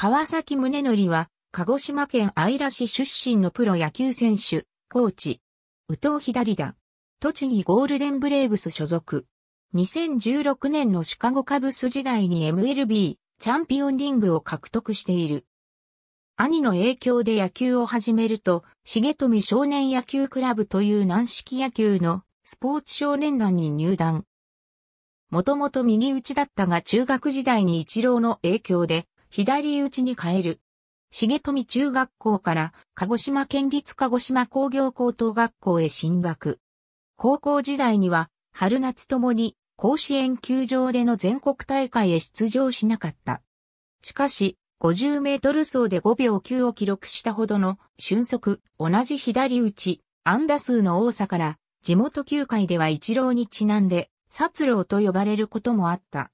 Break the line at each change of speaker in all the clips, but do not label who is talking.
川崎宗則は、鹿児島県愛良市出身のプロ野球選手、コーチ。宇藤左田、栃木ゴールデンブレーブス所属。2016年のシカゴカブス時代に MLB チャンピオンリングを獲得している。兄の影響で野球を始めると、重富少年野球クラブという軟式野球のスポーツ少年団に入団。もともと右打ちだったが中学時代に一郎の影響で左打ちに変える。重富中学校から鹿児島県立鹿児島工業高等学校へ進学。高校時代には春夏ともに甲子園球場での全国大会へ出場しなかった。しかし、50メートル走で5秒9を記録したほどの俊足、同じ左打ち、安打数の多さから、地元球界では一郎にちなんで、殺郎と呼ばれることもあった。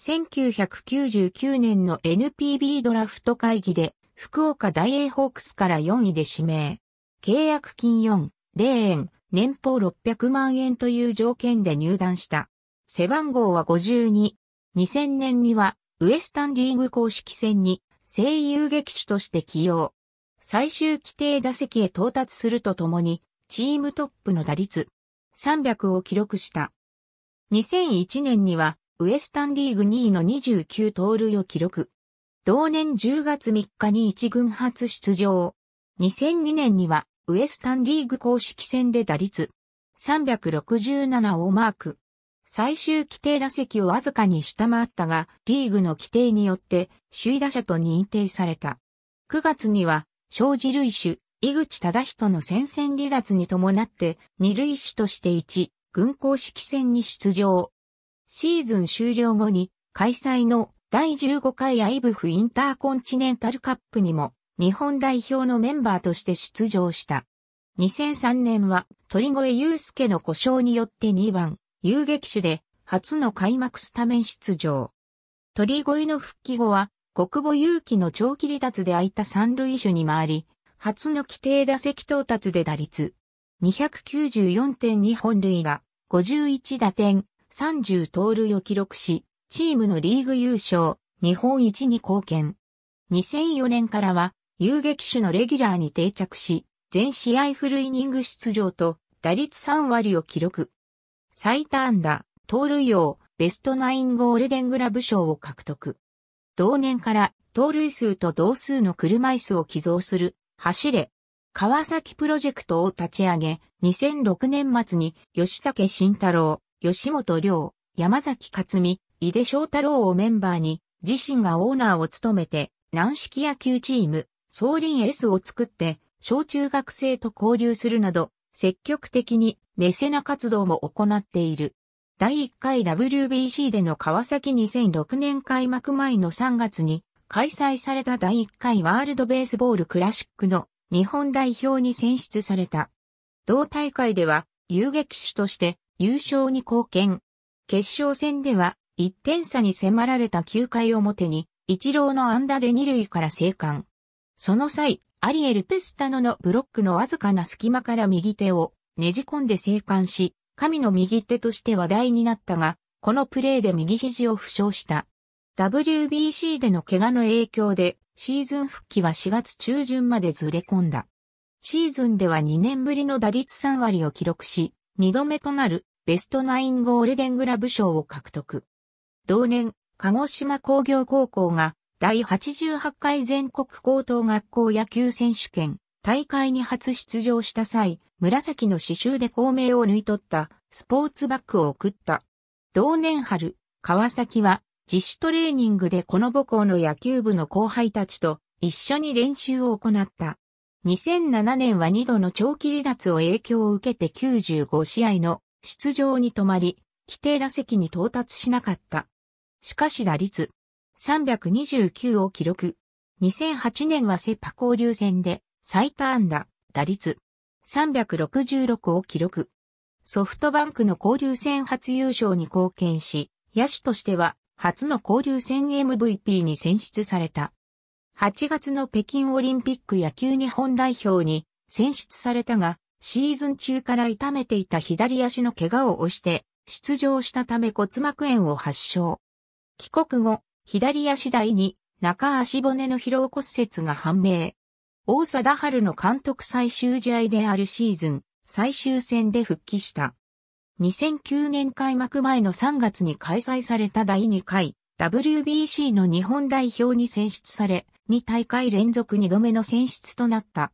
1999年の NPB ドラフト会議で、福岡大英ホークスから4位で指名。契約金4、0円、年俸600万円という条件で入団した。背番号は52。2000年には、ウエスタンリーグ公式戦に、声優劇手として起用。最終規定打席へ到達するとともに、チームトップの打率300を記録した。2001年にはウエスタンリーグ2位の29盗塁を記録。同年10月3日に一軍初出場。2002年にはウエスタンリーグ公式戦で打率367をマーク。最終規定打席をわずかに下回ったが、リーグの規定によって首位打者と認定された。9月には、生子類種、井口忠人の戦線離脱に伴って、二類種として1、軍公式戦に出場。シーズン終了後に開催の第15回アイブフインターコンチネンタルカップにも日本代表のメンバーとして出場した。2003年は鳥越祐介の故障によって2番、遊撃手で初の開幕スタメン出場。鳥越の復帰後は国母祐希の長期離脱で空いた三塁手に回り、初の規定打席到達で打率294.2本塁打、51打点、30盗塁を記録し、チームのリーグ優勝、日本一に貢献。2004年からは、遊撃手のレギュラーに定着し、全試合フルイニング出場と、打率3割を記録。最多安打、盗塁王、ベストナインゴールデングラブ賞を獲得。同年から盗塁数と同数の車椅子を寄贈する走れ川崎プロジェクトを立ち上げ、2006年末に吉武慎太郎、吉本良、山崎克美、井出翔太郎をメンバーに、自身がオーナーを務めて、軟式野球チーム、総林 S を作って、小中学生と交流するなど、積極的にメセナ活動も行っている。第1回 WBC での川崎2006年開幕前の3月に開催された第1回ワールドベースボールクラシックの日本代表に選出された。同大会では遊撃手として優勝に貢献。決勝戦では、1点差に迫られた9回表に、一郎の安打で二塁から生還。その際、アリエル・ペスタノのブロックのわずかな隙間から右手をねじ込んで生還し、神の右手として話題になったが、このプレーで右肘を負傷した。WBC での怪我の影響で、シーズン復帰は4月中旬までずれ込んだ。シーズンでは2年ぶりの打率3割を記録し、2度目となるベストナインゴールデングラブ賞を獲得。同年、鹿児島工業高校が第88回全国高等学校野球選手権大会に初出場した際、紫の刺繍で校名を抜い取ったスポーツバッグを送った。同年春、川崎は自主トレーニングでこの母校の野球部の後輩たちと一緒に練習を行った。2007年は2度の長期離脱を影響を受けて95試合の出場に止まり、規定打席に到達しなかった。しかし打率329を記録。2008年はセパ交流戦で最多安打、打率366を記録。ソフトバンクの交流戦初優勝に貢献し、野手としては初の交流戦 MVP に選出された。8月の北京オリンピック野球日本代表に選出されたが、シーズン中から痛めていた左足の怪我を押して、出場したため骨膜炎を発症。帰国後、左足第に中足骨の疲労骨折が判明。大貞治の監督最終試合であるシーズン最終戦で復帰した。2009年開幕前の3月に開催された第2回 WBC の日本代表に選出され、2大会連続2度目の選出となった。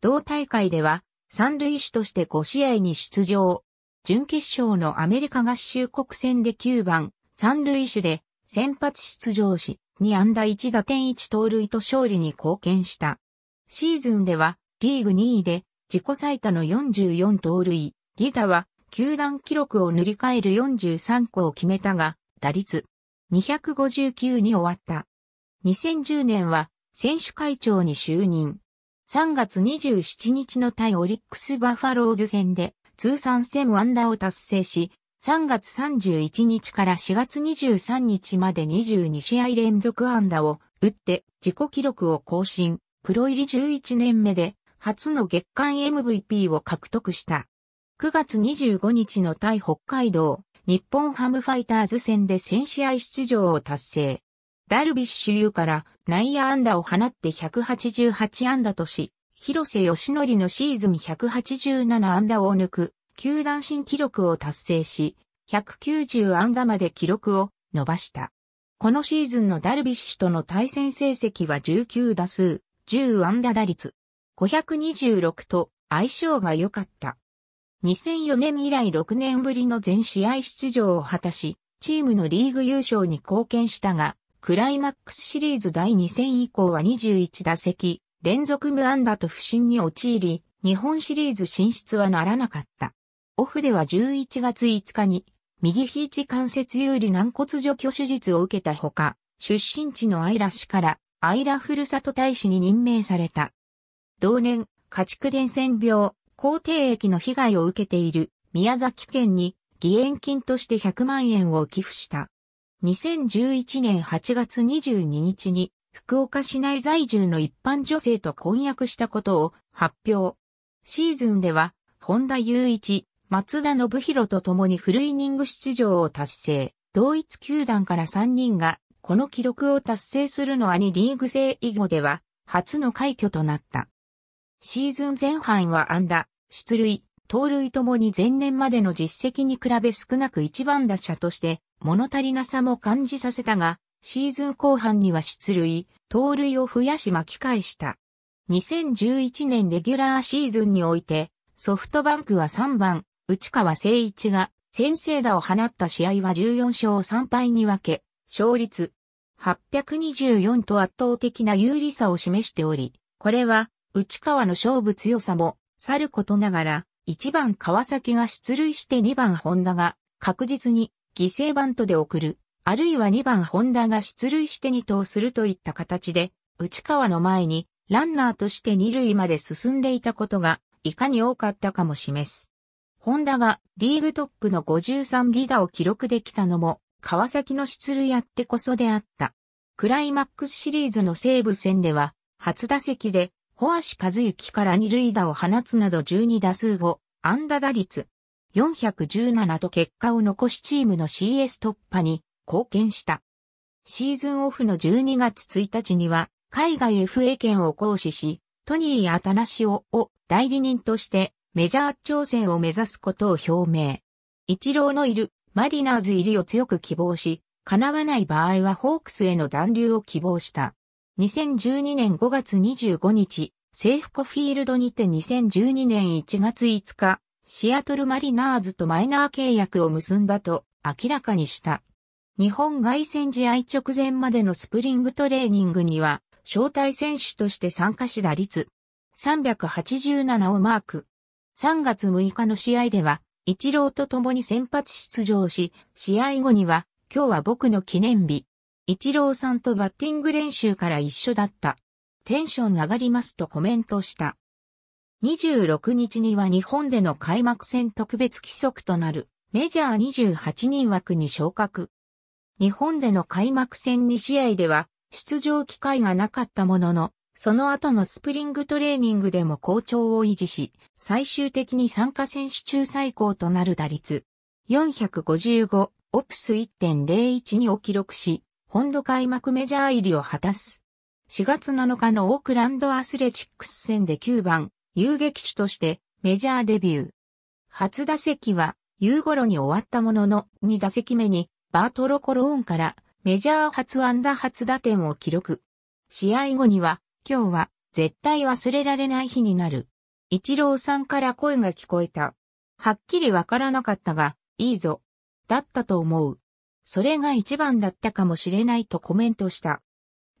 同大会では三塁手として5試合に出場。準決勝のアメリカ合衆国戦で9番、三塁手で先発出場し、2安打1打点1盗塁と勝利に貢献した。シーズンではリーグ2位で自己最多の44盗塁、ギタは球団記録を塗り替える43個を決めたが、打率259に終わった。2010年は選手会長に就任。3月27日の対オリックスバファローズ戦で通算戦ワンダーを達成し、3月31日から4月23日まで22試合連続安打を打って自己記録を更新、プロ入り11年目で初の月間 MVP を獲得した。9月25日の対北海道日本ハムファイターズ戦で1000試合出場を達成。ダルビッシュ有から内野安打を放って188安打とし、広瀬義則のシーズン187安打を抜く、球団新記録を達成し、190安打まで記録を伸ばした。このシーズンのダルビッシュとの対戦成績は19打数、10安打打率、526と相性が良かった。2004年以来6年ぶりの全試合出場を果たし、チームのリーグ優勝に貢献したが、クライマックスシリーズ第2戦以降は21打席、連続無安打と不振に陥り、日本シリーズ進出はならなかった。オフでは11月5日に、右肘関節有利軟骨除去手術を受けたほか、出身地のアイラ市から、アイラふるさと大使に任命された。同年、家畜伝染病、口蹄液の被害を受けている宮崎県に義援金として100万円を寄付した。2011年8月22日に福岡市内在住の一般女性と婚約したことを発表。シーズンでは、本田雄一、松田信弘と共にフルイニング出場を達成。同一球団から3人が、この記録を達成するのはにリーグ制以後では、初の快挙となった。シーズン前半は安打、出塁、盗塁ともに前年までの実績に比べ少なく一番打者として物足りなさも感じさせたが、シーズン後半には出塁、盗塁を増やし巻き返した。2011年レギュラーシーズンにおいて、ソフトバンクは3番、内川誠一が先制打を放った試合は14勝3敗に分け、勝率824と圧倒的な有利さを示しており、これは内川の勝負強さもさることながら、1番川崎が出塁して2番本田が確実に犠牲バントで送る、あるいは2番本田が出塁して2投するといった形で、内川の前にランナーとして2塁まで進んでいたことが、いかに多かったかも示す。本田がリーグトップの53ギガを記録できたのも、川崎の出塁あってこそであった。クライマックスシリーズの西武戦では、初打席で、ホアシカズユキから二塁打を放つなど12打数後、安打打率417と結果を残しチームの CS 突破に貢献した。シーズンオフの12月1日には海外 FA 権を行使し、トニー・アタナシオを代理人としてメジャー挑戦を目指すことを表明。一郎のいるマリナーズ入りを強く希望し、叶わない場合はホークスへの残留を希望した。2012年5月25日、セーフコフィールドにて2012年1月5日、シアトルマリナーズとマイナー契約を結んだと明らかにした。日本外戦試合直前までのスプリングトレーニングには、招待選手として参加し打率387をマーク。3月6日の試合では、一郎と共に先発出場し、試合後には、今日は僕の記念日。一郎さんとバッティング練習から一緒だった。テンション上がりますとコメントした。26日には日本での開幕戦特別規則となるメジャー28人枠に昇格。日本での開幕戦2試合では出場機会がなかったものの、その後のスプリングトレーニングでも好調を維持し、最終的に参加選手中最高となる打率455オプス1.012を記録し、本土開幕メジャー入りを果たす。4月7日のオークランドアスレチックス戦で9番、遊撃手としてメジャーデビュー。初打席は夕頃に終わったものの2打席目にバートロコローンからメジャー初安打初打点を記録。試合後には今日は絶対忘れられない日になる。一郎さんから声が聞こえた。はっきりわからなかったが、いいぞ。だったと思う。それが一番だったかもしれないとコメントした。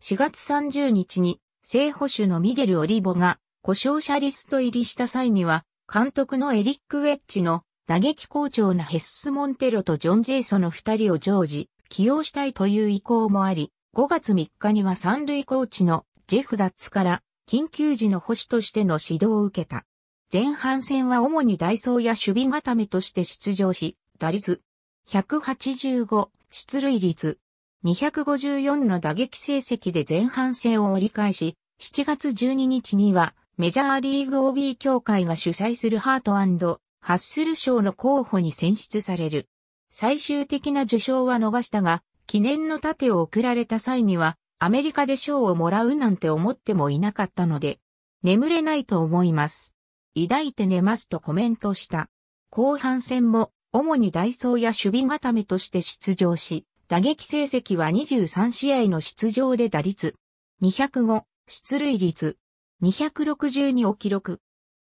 4月30日に正捕手のミゲル・オリボが故障者リスト入りした際には、監督のエリック・ウェッジの打撃好調なヘッス・モンテロとジョン・ジェイソの二人を常時起用したいという意向もあり、5月3日には三塁コーチのジェフ・ダッツから緊急時の保守としての指導を受けた。前半戦は主にダイソーや守備固めとして出場し、打率185、出塁率254の打撃成績で前半戦を折り返し、7月12日にはメジャーリーグ OB 協会が主催するハートハッスル賞の候補に選出される。最終的な受賞は逃したが、記念の盾を贈られた際には、アメリカで賞をもらうなんて思ってもいなかったので、眠れないと思います。抱いて寝ますとコメントした。後半戦も、主にダイソーや守備固めとして出場し、打撃成績は23試合の出場で打率、205、出塁率、262を記録。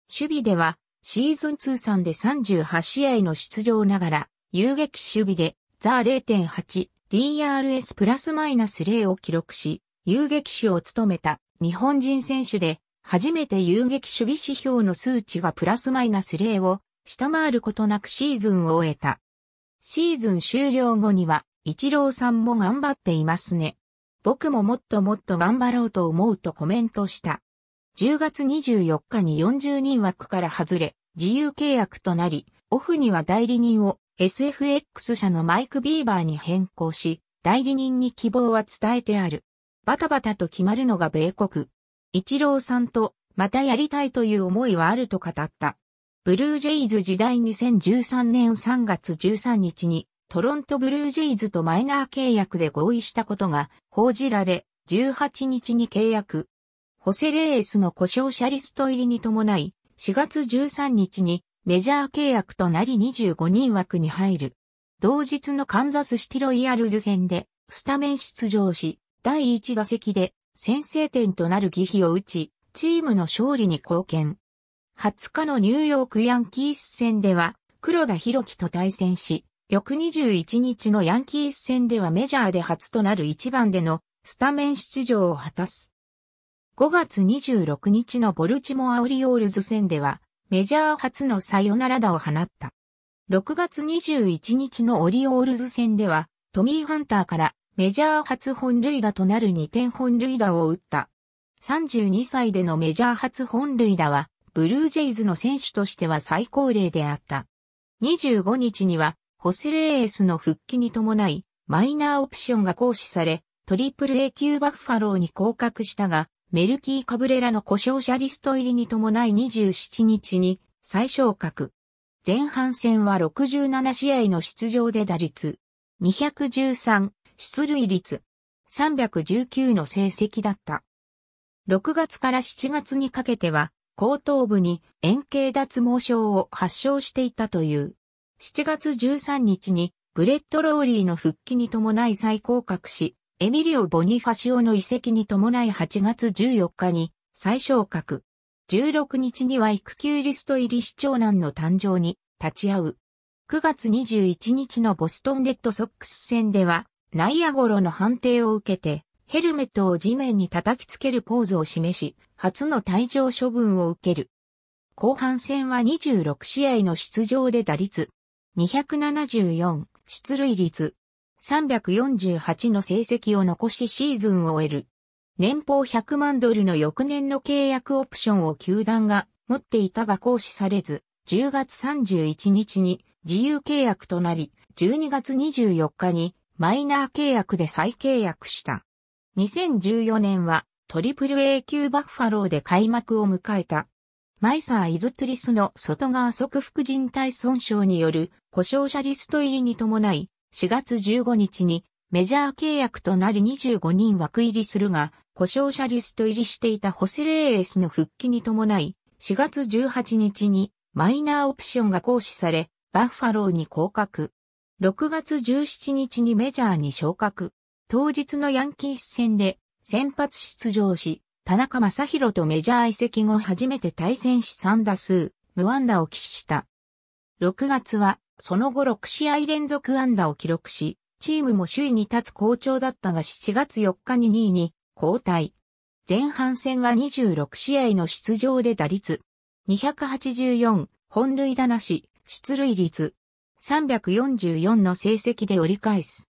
守備では、シーズン通算で38試合の出場ながら、遊撃守備で、ザ0.8、DRS プラスマイナス0を記録し、遊撃手を務めた日本人選手で、初めて遊撃守備指標の数値がプラスマイナス0を下回ることなくシーズンを終えた。シーズン終了後には、一郎さんも頑張っていますね。僕ももっともっと頑張ろうと思うとコメントした。10月24日に40人枠から外れ、自由契約となり、オフには代理人を SFX 社のマイク・ビーバーに変更し、代理人に希望は伝えてある。バタバタと決まるのが米国。一郎さんとまたやりたいという思いはあると語った。ブルージェイズ時代2013年3月13日にトロントブルージーズとマイナー契約で合意したことが報じられ、18日に契約。ホセレースの故障者リスト入りに伴い、4月13日にメジャー契約となり25人枠に入る。同日のカンザスシティロイヤルズ戦でスタメン出場し、第1打席で先制点となる儀比を打ち、チームの勝利に貢献。20日のニューヨークヤンキース戦では、黒田博樹と対戦し、翌21日のヤンキース戦ではメジャーで初となる1番でのスタメン出場を果たす。5月26日のボルチモア・オリオールズ戦ではメジャー初のサヨナラ打を放った。6月21日のオリオールズ戦ではトミー・ハンターからメジャー初本塁打となる2点本塁打を打った。32歳でのメジャー初本塁打はブルージェイズの選手としては最高齢であった。25日にはホセレーエスの復帰に伴い、マイナーオプションが行使され、トリプル A 級バッファローに降格したが、メルキー・カブレラの故障者リスト入りに伴い27日に再昇格。前半戦は67試合の出場で打率213出塁率319の成績だった。6月から7月にかけては後頭部に円形脱毛症を発症していたという。7月13日にブレッド・ローリーの復帰に伴い再降格し、エミリオ・ボニファシオの移籍に伴い8月14日に再昇格。16日には育休リスト入り市長男の誕生に立ち会う。9月21日のボストンレッドソックス戦では内野ゴロの判定を受けてヘルメットを地面に叩きつけるポーズを示し、初の退場処分を受ける。後半戦は26試合の出場で打率274、出塁率、348の成績を残しシーズンを終える。年俸100万ドルの翌年の契約オプションを球団が持っていたが行使されず、10月31日に自由契約となり、12月24日にマイナー契約で再契約した。2014年はトリプル A 級バッファローで開幕を迎えた。マイサー・イズトリスの外側側副靭帯損傷による故障者リスト入りに伴い、4月15日にメジャー契約となり25人枠入りするが、故障者リスト入りしていたホセレーエスの復帰に伴い、4月18日にマイナーオプションが行使され、バッファローに降格。6月17日にメジャーに昇格。当日のヤンキース戦で先発出場し、田中正宏とメジャー移籍後初めて対戦し3打数、無安打を喫した。6月はその後6試合連続安打を記録し、チームも首位に立つ好調だったが7月4日に2位に交代。前半戦は26試合の出場で打率284、本塁打なし、出塁率344の成績で折り返す。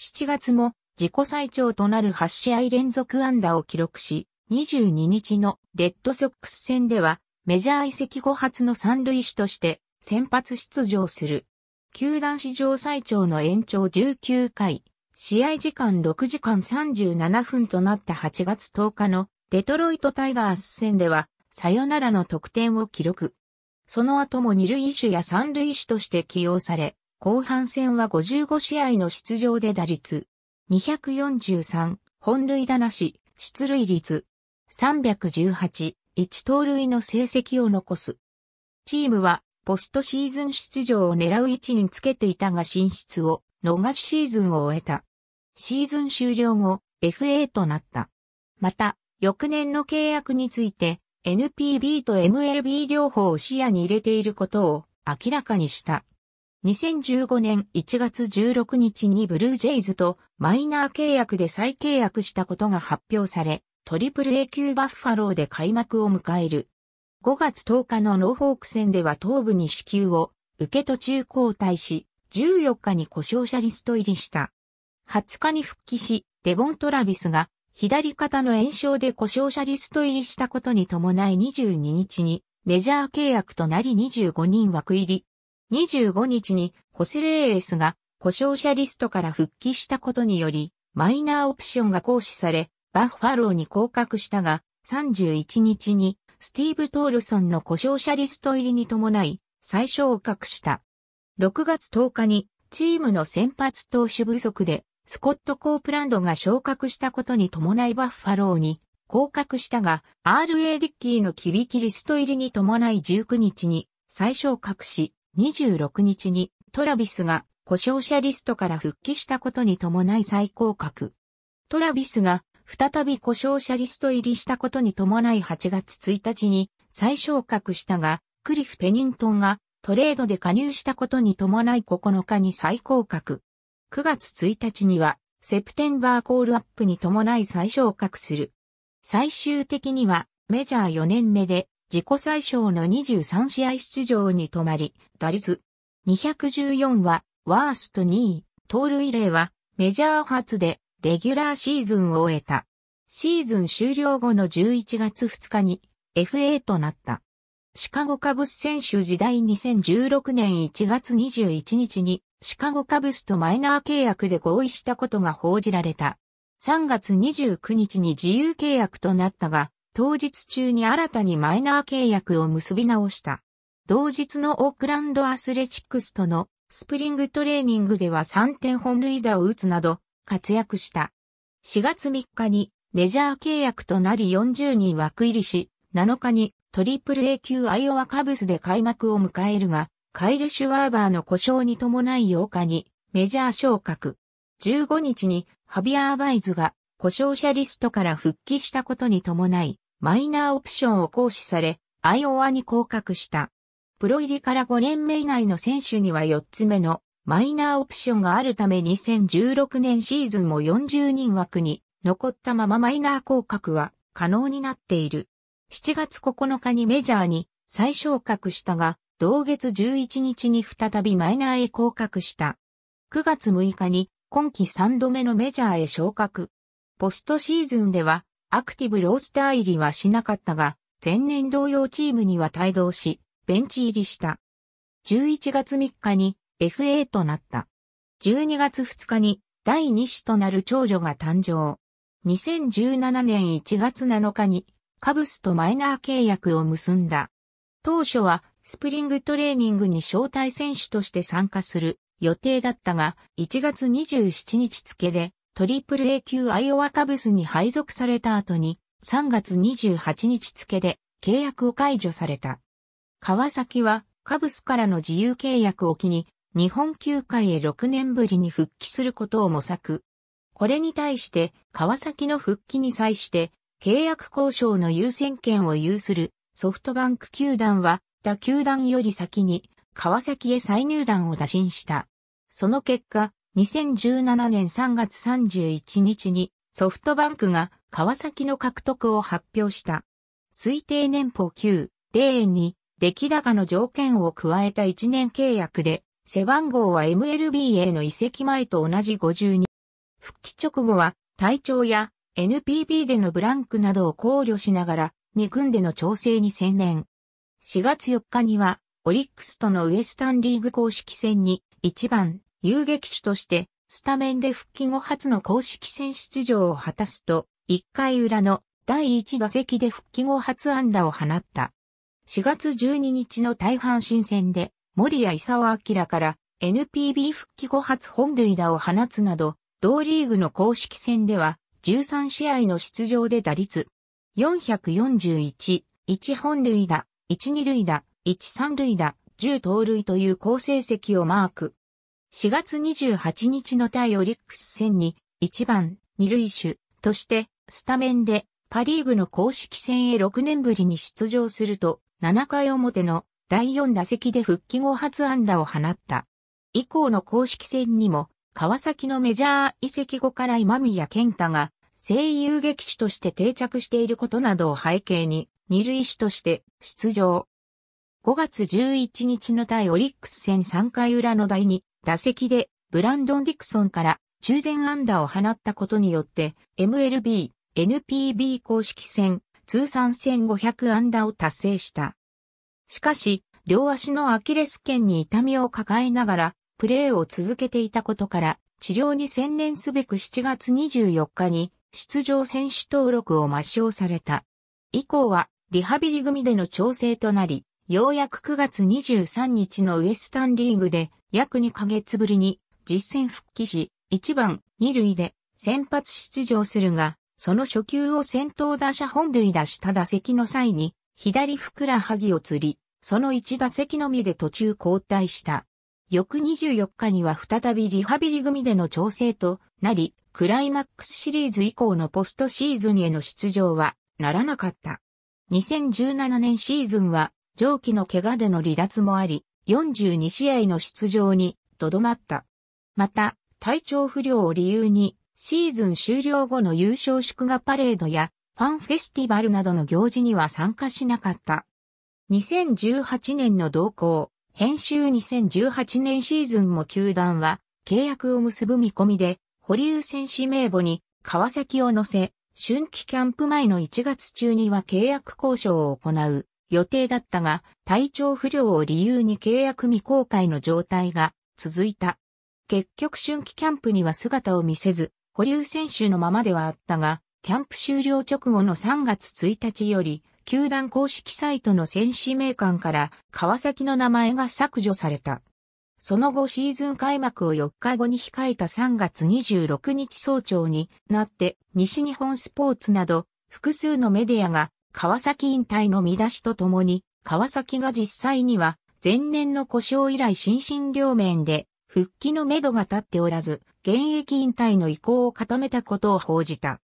7月も自己最長となる8試合連続安打を記録し、22日のレッドソックス戦ではメジャー移籍後初の三塁手として先発出場する。球団史上最長の延長19回、試合時間6時間37分となった8月10日のデトロイトタイガース戦では、さよならの得点を記録。その後も二塁手や三塁手として起用され、後半戦は55試合の出場で打率。243、本塁打なし、出塁率。318、1盗塁の成績を残す。チームはポストシーズン出場を狙う位置につけていたが進出を逃しシーズンを終えた。シーズン終了後、FA となった。また、翌年の契約について、NPB と MLB 両方を視野に入れていることを明らかにした。2015年1月16日にブルージェイズとマイナー契約で再契約したことが発表され、トリプル A 級バッファローで開幕を迎える。5月10日のノーフォーク戦では頭部に支給を受け途中交代し、14日に故障者リスト入りした。20日に復帰し、デボン・トラビスが左肩の炎症で故障者リスト入りしたことに伴い22日にメジャー契約となり25人枠入り。25日にホセレーエスが故障者リストから復帰したことにより、マイナーオプションが行使され、バッファローに降格したが、31日にスティーブ・トールソンの故障者リスト入りに伴い、最初を隠した。6月10日に、チームの先発投手不足で、スコット・コープランドが昇格したことに伴いバッファローに降格したが、RA ディッキーのキビキリスト入りに伴い19日に最初を隠し、26日にトラビスが故障者リストから復帰したことに伴い再降格。トラビスが再び故障者リスト入りしたことに伴い8月1日に再昇格したが、クリフ・ペニントンがトレードで加入したことに伴い9日に再降格。9月1日には、セプテンバーコールアップに伴い再昇格する。最終的には、メジャー4年目で、自己最小の23試合出場に止まり、打率214は、ワースト2位、盗塁例は、メジャー初でレギュラーシーズンを終えた。シーズン終了後の11月2日に FA となった。シカゴカブス選手時代2016年1月21日にシカゴカブスとマイナー契約で合意したことが報じられた。3月29日に自由契約となったが、当日中に新たにマイナー契約を結び直した。同日のオークランドアスレチックスとのスプリングトレーニングでは3点本塁打を打つなど、活躍した。4月3日にメジャー契約となり40人枠入りし、7日にトリプル A 級アイオワカブスで開幕を迎えるが、カイル・シュワーバーの故障に伴い8日にメジャー昇格。15日にハビアー・バイズが故障者リストから復帰したことに伴い、マイナーオプションを行使され、アイオワに降格した。プロ入りから5年目以内の選手には4つ目のマイナーオプションがあるため2016年シーズンも40人枠に残ったままマイナー降格は可能になっている。7月9日にメジャーに再昇格したが、同月11日に再びマイナーへ降格した。9月6日に今季3度目のメジャーへ昇格。ポストシーズンではアクティブロースター入りはしなかったが、前年同様チームには帯同し、ベンチ入りした。11月3日に FA となった。12月2日に第2子となる長女が誕生。2017年1月7日にカブスとマイナー契約を結んだ。当初はスプリングトレーニングに招待選手として参加する予定だったが、1月27日付でトリプル A 級アイオワカブスに配属された後に3月28日付で契約を解除された。川崎はカブスからの自由契約を機に日本球界へ6年ぶりに復帰することを模索。これに対して川崎の復帰に際して契約交渉の優先権を有するソフトバンク球団は他球団より先に川崎へ再入団を打診した。その結果、2017年3月31日にソフトバンクが川崎の獲得を発表した。推定年俸9、0に出来高の条件を加えた1年契約で背番号は MLB への移籍前と同じ52。復帰直後は体調や NPB でのブランクなどを考慮しながら2軍での調整に専念。4月4日にはオリックスとのウエスタンリーグ公式戦に1番遊撃手としてスタメンで復帰後初の公式戦出場を果たすと1回裏の第1打席で復帰後初安打を放った。4月12日の大阪新戦で森谷勲明から NPB 復帰後初本塁打を放つなど、同リーグの公式戦では13試合の出場で打率441、1本塁打、1二塁打、1三塁打、10盗塁という好成績をマーク。4月28日の対オリックス戦に1番二塁手としてスタメンでパリーグの公式戦へ6年ぶりに出場すると7回表の第4打席で復帰後初安打を放った。以降の公式戦にも、川崎のメジャー移籍後から今宮健太が声優劇手として定着していることなどを背景に、二塁手として出場。5月11日の対オリックス戦3回裏の第2打席でブランドン・ディクソンから中前安打を放ったことによって MLB、NPB 公式戦通算1500安打を達成した。しかし、両足のアキレス腱に痛みを抱えながら、プレーを続けていたことから、治療に専念すべく7月24日に、出場選手登録を抹消された。以降は、リハビリ組での調整となり、ようやく9月23日のウエスタンリーグで、約2ヶ月ぶりに、実戦復帰し、1番、2塁で、先発出場するが、その初球を先頭打者本塁打した打席の際に、左ふくらはぎを釣り、その一打席のみで途中交代した。翌24日には再びリハビリ組での調整となり、クライマックスシリーズ以降のポストシーズンへの出場はならなかった。2017年シーズンは上記の怪我での離脱もあり、42試合の出場にとどまった。また、体調不良を理由に、シーズン終了後の優勝祝賀パレードやファンフェスティバルなどの行事には参加しなかった。2018年の動向、編集2018年シーズンも球団は契約を結ぶ見込みで、保留選手名簿に川崎を乗せ、春季キャンプ前の1月中には契約交渉を行う予定だったが、体調不良を理由に契約未公開の状態が続いた。結局春季キャンプには姿を見せず、保留選手のままではあったが、キャンプ終了直後の3月1日より、球団公式サイトの選手名鑑から川崎の名前が削除された。その後シーズン開幕を4日後に控えた3月26日早朝になって西日本スポーツなど複数のメディアが川崎引退の見出しとともに川崎が実際には前年の故障以来心身両面で復帰のめどが立っておらず現役引退の意向を固めたことを報じた。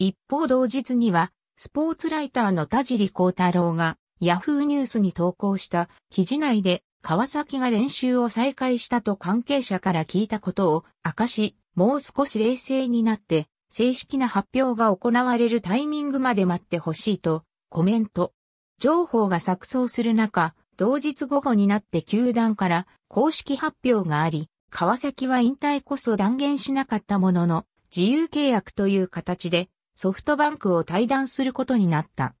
一方同日には、スポーツライターの田尻幸太郎が、ヤフーニュースに投稿した記事内で、川崎が練習を再開したと関係者から聞いたことを明かし、もう少し冷静になって、正式な発表が行われるタイミングまで待ってほしいと、コメント。情報が錯綜する中、同日午後になって球団から公式発表があり、川崎は引退こそ断言しなかったものの、自由契約という形でソフトバンクを退団することになった。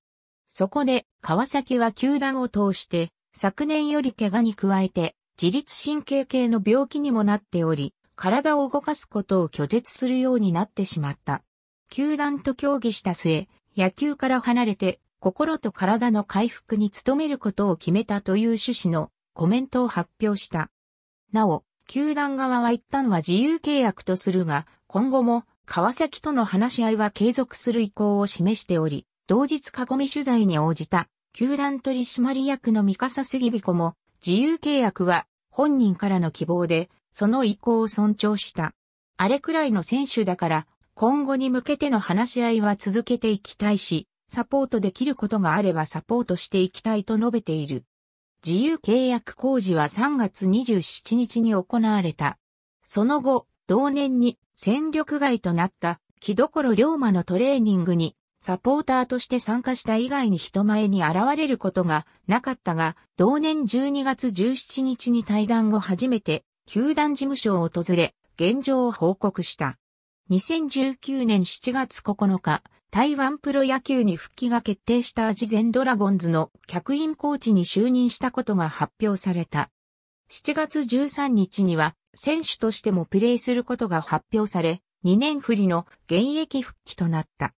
そこで、川崎は球団を通して、昨年より怪我に加えて、自律神経系の病気にもなっており、体を動かすことを拒絶するようになってしまった。球団と協議した末、野球から離れて、心と体の回復に努めることを決めたという趣旨のコメントを発表した。なお、球団側は一旦は自由契約とするが、今後も川崎との話し合いは継続する意向を示しており、同日囲み取材に応じた、球団取締役の三笠杉彦も、自由契約は本人からの希望で、その意向を尊重した。あれくらいの選手だから、今後に向けての話し合いは続けていきたいし、サポートできることがあればサポートしていきたいと述べている。自由契約工事は3月27日に行われた。その後、同年に戦力外となった木所龍馬のトレーニングにサポーターとして参加した以外に人前に現れることがなかったが、同年12月17日に対談後初めて球団事務所を訪れ、現状を報告した。2019年7月9日、台湾プロ野球に復帰が決定したアジゼンドラゴンズの客員コーチに就任したことが発表された。7月13日には選手としてもプレーすることが発表され、2年振りの現役復帰となった。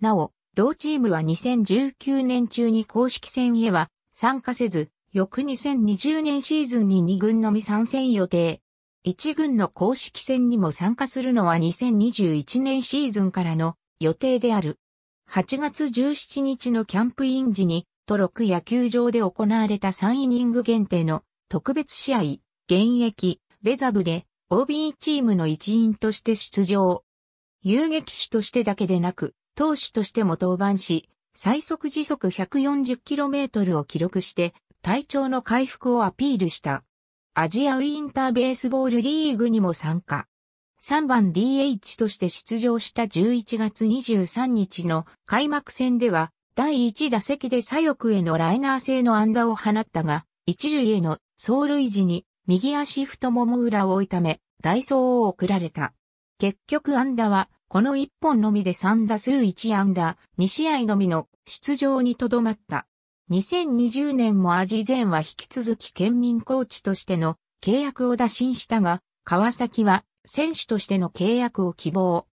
なお、同チームは2019年中に公式戦へは参加せず、翌2020年シーズンに2軍のみ参戦予定。1軍の公式戦にも参加するのは2021年シーズンからの予定である。8月17日のキャンプイン時に、トロク野球場で行われた3イニング限定の特別試合、現役、ベザブで OB チームの一員として出場。遊撃手としてだけでなく、投手としても登板し、最速時速 140km を記録して体調の回復をアピールした。アジアウィンターベースボールリーグにも参加。3番 DH として出場した11月23日の開幕戦では第1打席で左翼へのライナー性の安打を放ったが、一塁への走塁時に右足太もも裏を痛め、ダイソーを送られた。結局アンダは、この1本のみで3打数1ンダ、2試合のみの出場にとどまった。2020年もアジゼンは引き続き県民コーチとしての契約を打診したが、川崎は選手としての契約を希望。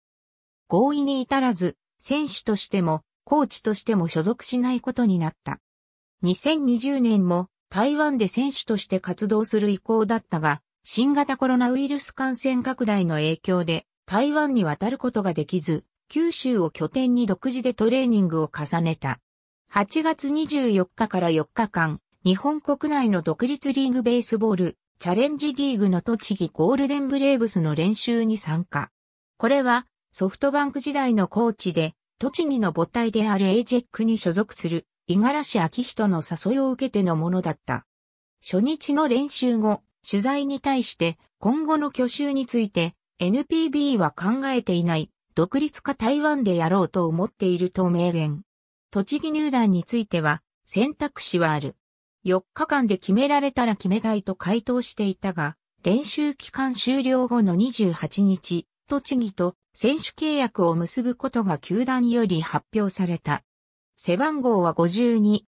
合意に至らず、選手としてもコーチとしても所属しないことになった。2020年も台湾で選手として活動する意向だったが、新型コロナウイルス感染拡大の影響で台湾に渡ることができず、九州を拠点に独自でトレーニングを重ねた。8月24日から4日間、日本国内の独立リーグベースボール、チャレンジリーグの栃木ゴールデンブレーブスの練習に参加。これはソフトバンク時代のコーチで、栃木の母体であるエイジェックに所属する五十嵐明人の誘いを受けてのものだった。初日の練習後、取材に対して今後の挙手について NPB は考えていない、独立化台湾でやろうと思っていると明言。栃木入団については選択肢はある。4日間で決められたら決めたいと回答していたが、練習期間終了後の28日、栃木と選手契約を結ぶことが球団より発表された。背番号は52。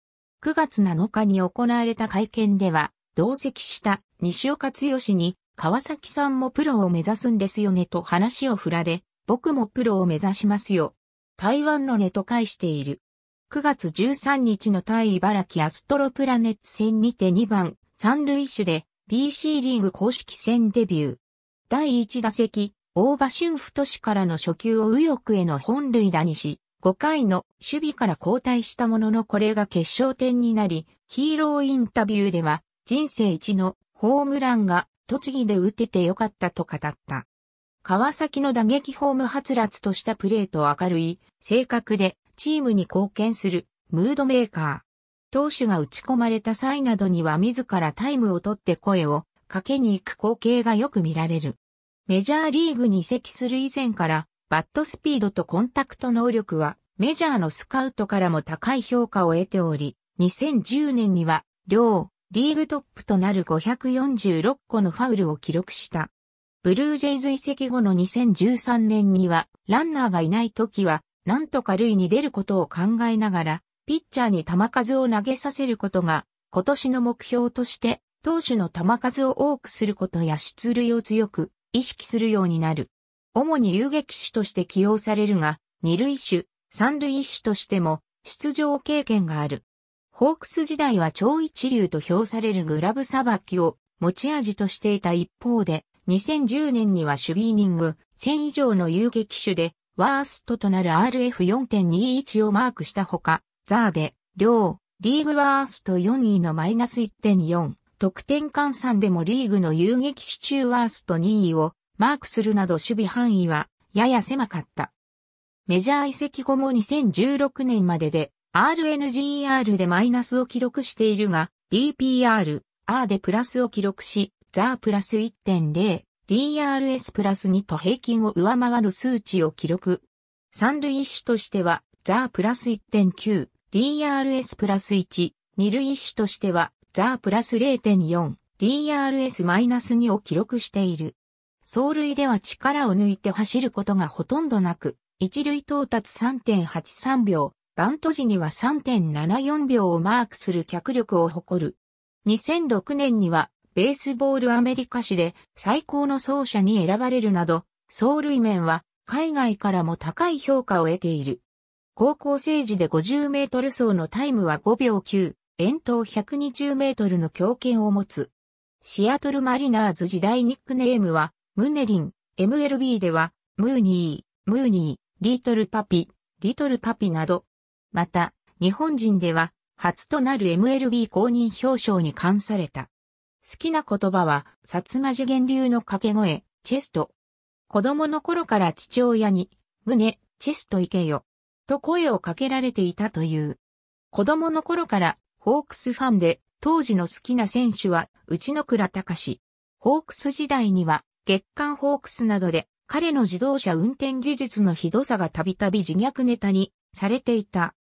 9月7日に行われた会見では、同席した西岡剛に、川崎さんもプロを目指すんですよねと話を振られ、僕もプロを目指しますよ。台湾のねと返している。9月13日の対茨城アストロプラネッツ戦にて2番、三塁手で BC リーグ公式戦デビュー。第1打席、大場俊太氏からの初球を右翼への本塁打にし、5回の守備から交代したもののこれが決勝点になり、ヒーローインタビューでは人生一のホームランが栃木で打ててよかったと語った。川崎の打撃ホームはつらつとしたプレーと明るい、性格でチームに貢献するムードメーカー。投手が打ち込まれた際などには自らタイムを取って声をかけに行く光景がよく見られる。メジャーリーグに移籍する以前からバットスピードとコンタクト能力はメジャーのスカウトからも高い評価を得ており、2010年には両リーグトップとなる546個のファウルを記録した。ブルージェイズ移籍後の2013年にはランナーがいない時は何とか塁に出ることを考えながらピッチャーに球数を投げさせることが今年の目標として投手の球数を多くすることや出塁を強く意識するようになる。主に遊撃手として起用されるが、二塁手、三塁手としても出場経験がある。ホークス時代は超一流と評されるグラブさばきを持ち味としていた一方で、2010年には守備イニング1000以上の遊撃手で、ワーストとなる RF4.21 をマークしたほか、ザーで、両、リーグワースト4位のマイナス1.4、得点換算でもリーグの遊撃手中ワースト2位をマークするなど守備範囲はやや狭かった。メジャー移籍後も2016年までで r n g r でマイナスを記録しているが DPR、R でプラスを記録し、ザープラス1.0、DRS プラス2と平均を上回る数値を記録。三塁手としては、ザープラス1.9、DRS プラス1、二塁手としては、ザープラス0.4、DRS マイナス2を記録している。走塁では力を抜いて走ることがほとんどなく、一塁到達3.83秒、バント時には3.74秒をマークする脚力を誇る。2006年には、ベースボールアメリカ史で最高の走者に選ばれるなど、走塁面は海外からも高い評価を得ている。高校生時で50メートル走のタイムは5秒9、遠投120メートルの強肩を持つ。シアトルマリナーズ時代ニックネームは、ムネリン、MLB では、ムーニー、ムーニー、リートルパピ、リトルパピなど。また、日本人では、初となる MLB 公認表彰に関された。好きな言葉は、薩摩次元流の掛け声、チェスト。子供の頃から父親に、胸、チェスト行けよ、と声をかけられていたという。子供の頃から、ホークスファンで、当時の好きな選手は、内野倉隆。ホークス時代には、月刊ホークスなどで彼の自動車運転技術のひどさがたびたび自虐ネタにされていた。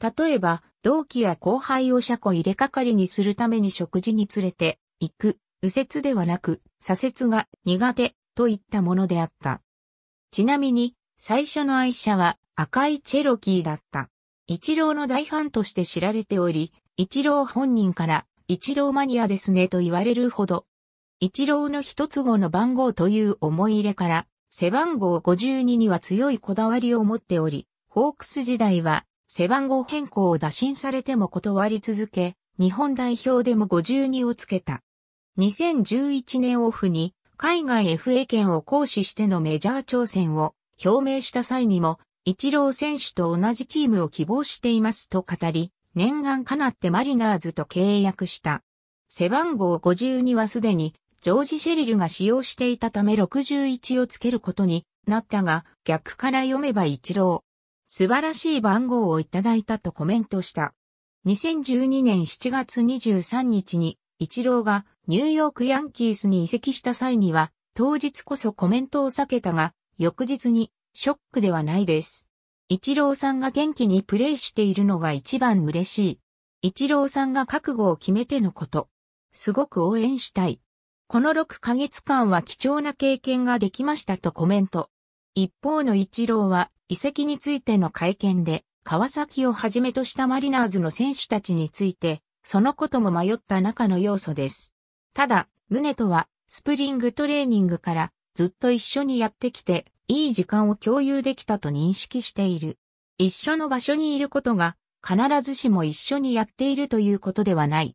例えば、同期や後輩を車庫入れかかりにするために食事に連れて行く、右折ではなく左折が苦手といったものであった。ちなみに、最初の愛車は赤いチェロキーだった。一郎の大ファンとして知られており、一郎本人から一郎マニアですねと言われるほど一郎の一つ後の番号という思い入れから、背番号52には強いこだわりを持っており、ホークス時代は背番号変更を打診されても断り続け、日本代表でも52をつけた。2011年オフに海外 FA 権を行使してのメジャー挑戦を表明した際にも、一郎選手と同じチームを希望していますと語り、念願かなってマリナーズと契約した。背番号52はすでにジョージ・シェリルが使用していたため61をつけることになったが、逆から読めば一郎。素晴らしい番号をいただいたとコメントした。2012年7月23日に、一郎がニューヨークヤンキースに移籍した際には、当日こそコメントを避けたが、翌日に、ショックではないです。一郎さんが元気にプレイしているのが一番嬉しい。一郎さんが覚悟を決めてのこと。すごく応援したい。この6ヶ月間は貴重な経験ができましたとコメント。一方の一郎は遺跡についての会見で、川崎をはじめとしたマリナーズの選手たちについて、そのことも迷った中の要素です。ただ、宗とは、スプリングトレーニングからずっと一緒にやってきて、いい時間を共有できたと認識している。一緒の場所にいることが、必ずしも一緒にやっているということではない。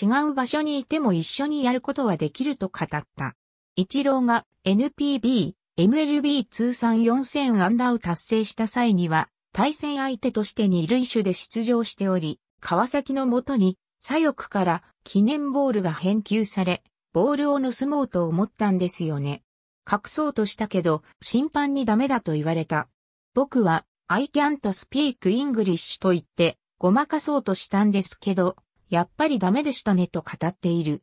違う場所にいても一緒にやることはできると語った。一郎が NPB、MLB 通算4000アンダーを達成した際には、対戦相手として二塁手で出場しており、川崎のもとに左翼から記念ボールが返球され、ボールを盗もうと思ったんですよね。隠そうとしたけど、審判にダメだと言われた。僕は、I can't speak English と言って、ごまかそうとしたんですけど、やっぱりダメでしたねと語っている。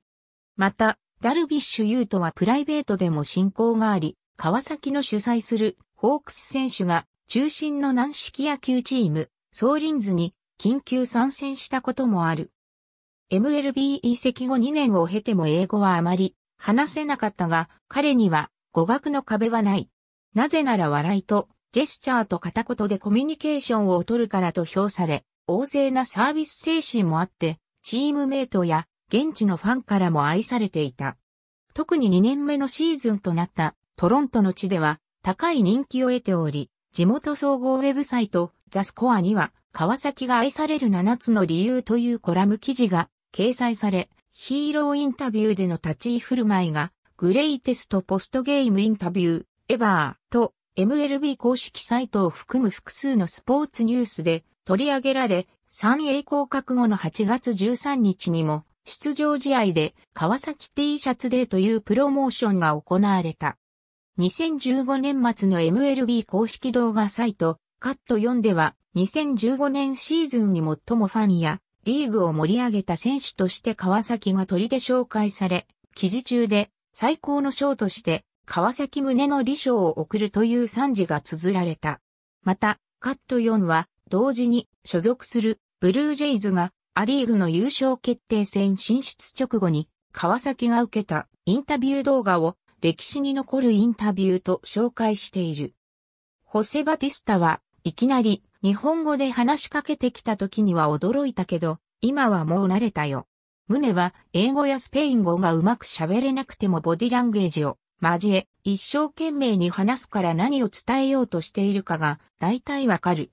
また、ダルビッシュ優とはプライベートでも親交があり、川崎の主催するホークス選手が中心の軟式野球チーム、ソーリンズに緊急参戦したこともある。MLB 移籍後2年を経ても英語はあまり話せなかったが、彼には語学の壁はない。なぜなら笑いとジェスチャーと片言でコミュニケーションを取るからと評され、旺盛なサービス精神もあって、チームメイトや現地のファンからも愛されていた。特に2年目のシーズンとなったトロントの地では高い人気を得ており、地元総合ウェブサイトザスコアには川崎が愛される7つの理由というコラム記事が掲載され、ヒーローインタビューでの立ち居振る舞いがグレイテストポストゲームインタビュー、エバーと MLB 公式サイトを含む複数のスポーツニュースで取り上げられ、三栄降格後の8月13日にも、出場試合で川崎 T シャツデーというプロモーションが行われた。2015年末の MLB 公式動画サイト、カット4では、2015年シーズンに最もファンや、リーグを盛り上げた選手として川崎が取りで紹介され、記事中で最高の賞として川崎胸の理賞を贈るという賛辞が綴られた。また、カット4は同時に所属するブルージェイズがアリーグの優勝決定戦進出直後に川崎が受けたインタビュー動画を歴史に残るインタビューと紹介している。ホセ・バティスタはいきなり日本語で話しかけてきた時には驚いたけど、今はもう慣れたよ。胸は英語やスペイン語がうまく喋れなくてもボディランゲージを交え、一生懸命に話すから何を伝えようとしているかが大体わかる。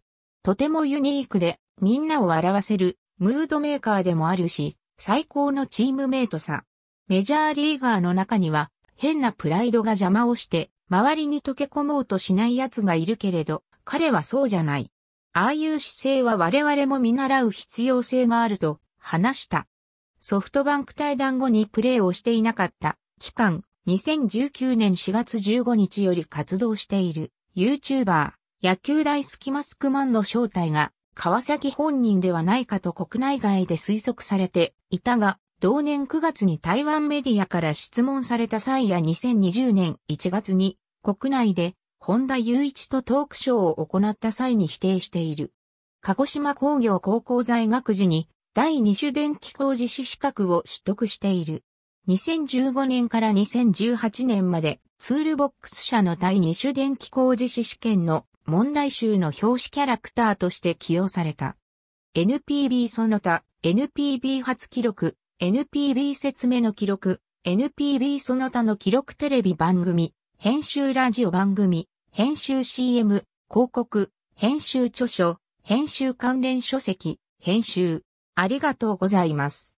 とてもユニークで、みんなを笑わせる、ムードメーカーでもあるし、最高のチームメイトさ。メジャーリーガーの中には、変なプライドが邪魔をして、周りに溶け込もうとしない奴がいるけれど、彼はそうじゃない。ああいう姿勢は我々も見習う必要性があると話した。ソフトバンク対談後にプレーをしていなかった期間2019年4月15日より活動している YouTuber 野球大好きマスクマンの正体が川崎本人ではないかと国内外で推測されていたが、同年9月に台湾メディアから質問された際や2020年1月に国内で本田雄一とトークショーを行った際に否定している。鹿児島工業高校在学時に第二種電気工事士資格を取得している。2015年から2018年までツールボックス社の第二種電気工事士試験の問題集の表紙キャラクターとして起用された。NPB その他、NPB 初記録、NPB 説明の記録、NPB その他の記録テレビ番組、編集ラジオ番組、編集 CM、広告、編集著書、編集関連書籍、編集。ありがとうございます。